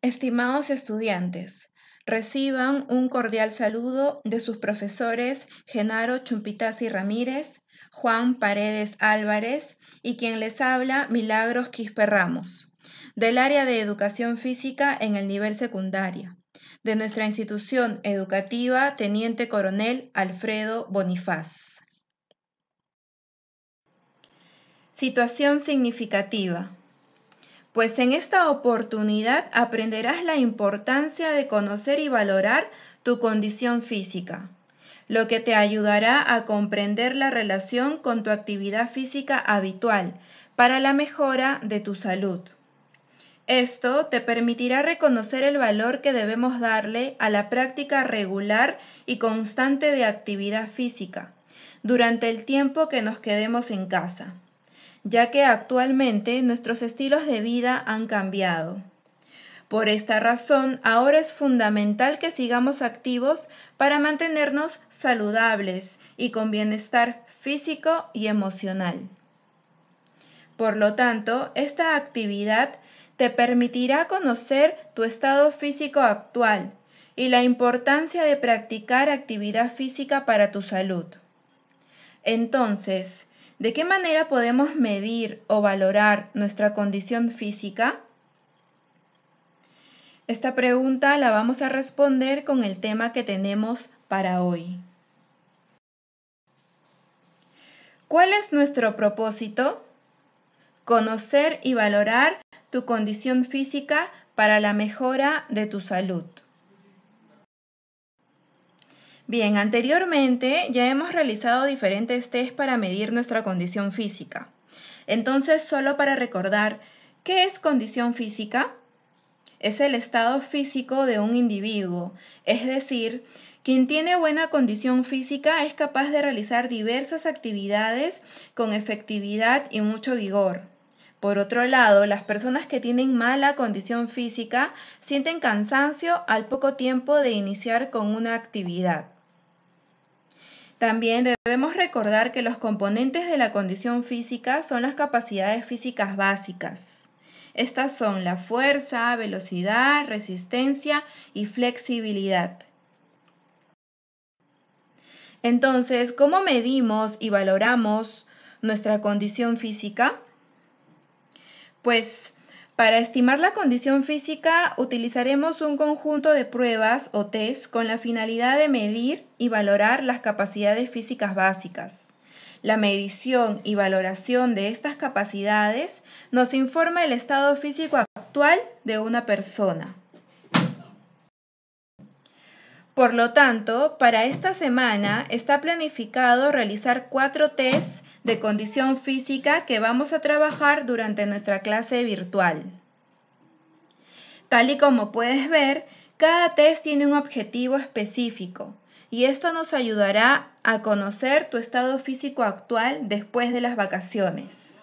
Estimados estudiantes, reciban un cordial saludo de sus profesores Genaro y Ramírez, Juan Paredes Álvarez y quien les habla Milagros Quispe Ramos, del área de Educación Física en el nivel secundaria, de nuestra institución educativa Teniente Coronel Alfredo Bonifaz. Situación significativa pues en esta oportunidad aprenderás la importancia de conocer y valorar tu condición física, lo que te ayudará a comprender la relación con tu actividad física habitual para la mejora de tu salud. Esto te permitirá reconocer el valor que debemos darle a la práctica regular y constante de actividad física durante el tiempo que nos quedemos en casa ya que actualmente nuestros estilos de vida han cambiado. Por esta razón, ahora es fundamental que sigamos activos para mantenernos saludables y con bienestar físico y emocional. Por lo tanto, esta actividad te permitirá conocer tu estado físico actual y la importancia de practicar actividad física para tu salud. Entonces, ¿De qué manera podemos medir o valorar nuestra condición física? Esta pregunta la vamos a responder con el tema que tenemos para hoy. ¿Cuál es nuestro propósito? Conocer y valorar tu condición física para la mejora de tu salud. Bien, anteriormente ya hemos realizado diferentes test para medir nuestra condición física. Entonces, solo para recordar, ¿qué es condición física? Es el estado físico de un individuo, es decir, quien tiene buena condición física es capaz de realizar diversas actividades con efectividad y mucho vigor. Por otro lado, las personas que tienen mala condición física sienten cansancio al poco tiempo de iniciar con una actividad. También debemos recordar que los componentes de la condición física son las capacidades físicas básicas. Estas son la fuerza, velocidad, resistencia y flexibilidad. Entonces, ¿cómo medimos y valoramos nuestra condición física? Pues para estimar la condición física utilizaremos un conjunto de pruebas o test con la finalidad de medir y valorar las capacidades físicas básicas. La medición y valoración de estas capacidades nos informa el estado físico actual de una persona. Por lo tanto, para esta semana está planificado realizar cuatro tests de condición física que vamos a trabajar durante nuestra clase virtual. Tal y como puedes ver, cada test tiene un objetivo específico y esto nos ayudará a conocer tu estado físico actual después de las vacaciones.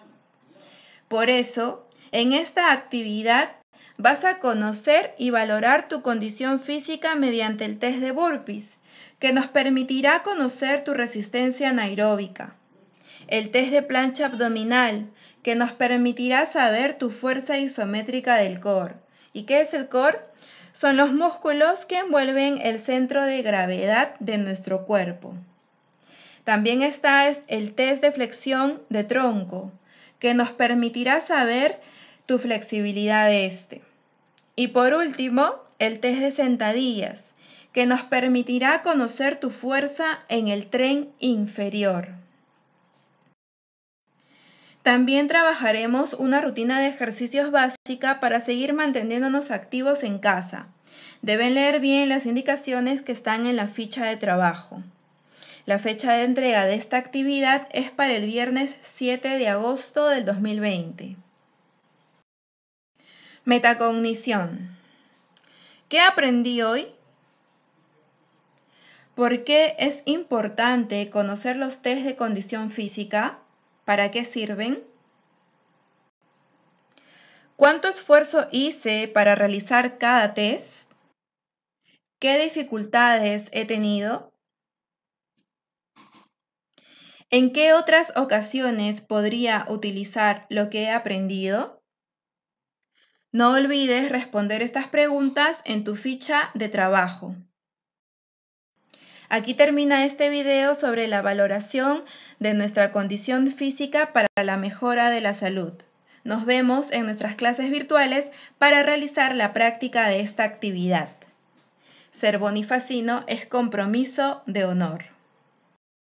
Por eso, en esta actividad vas a conocer y valorar tu condición física mediante el test de burpees, que nos permitirá conocer tu resistencia anaeróbica el test de plancha abdominal, que nos permitirá saber tu fuerza isométrica del core. ¿Y qué es el core? Son los músculos que envuelven el centro de gravedad de nuestro cuerpo. También está el test de flexión de tronco, que nos permitirá saber tu flexibilidad de este. Y por último, el test de sentadillas, que nos permitirá conocer tu fuerza en el tren inferior. También trabajaremos una rutina de ejercicios básica para seguir manteniéndonos activos en casa. Deben leer bien las indicaciones que están en la ficha de trabajo. La fecha de entrega de esta actividad es para el viernes 7 de agosto del 2020. Metacognición. ¿Qué aprendí hoy? ¿Por qué es importante conocer los test de condición física? ¿Para qué sirven? ¿Cuánto esfuerzo hice para realizar cada test? ¿Qué dificultades he tenido? ¿En qué otras ocasiones podría utilizar lo que he aprendido? No olvides responder estas preguntas en tu ficha de trabajo. Aquí termina este video sobre la valoración de nuestra condición física para la mejora de la salud. Nos vemos en nuestras clases virtuales para realizar la práctica de esta actividad. Ser bonifacino es compromiso de honor.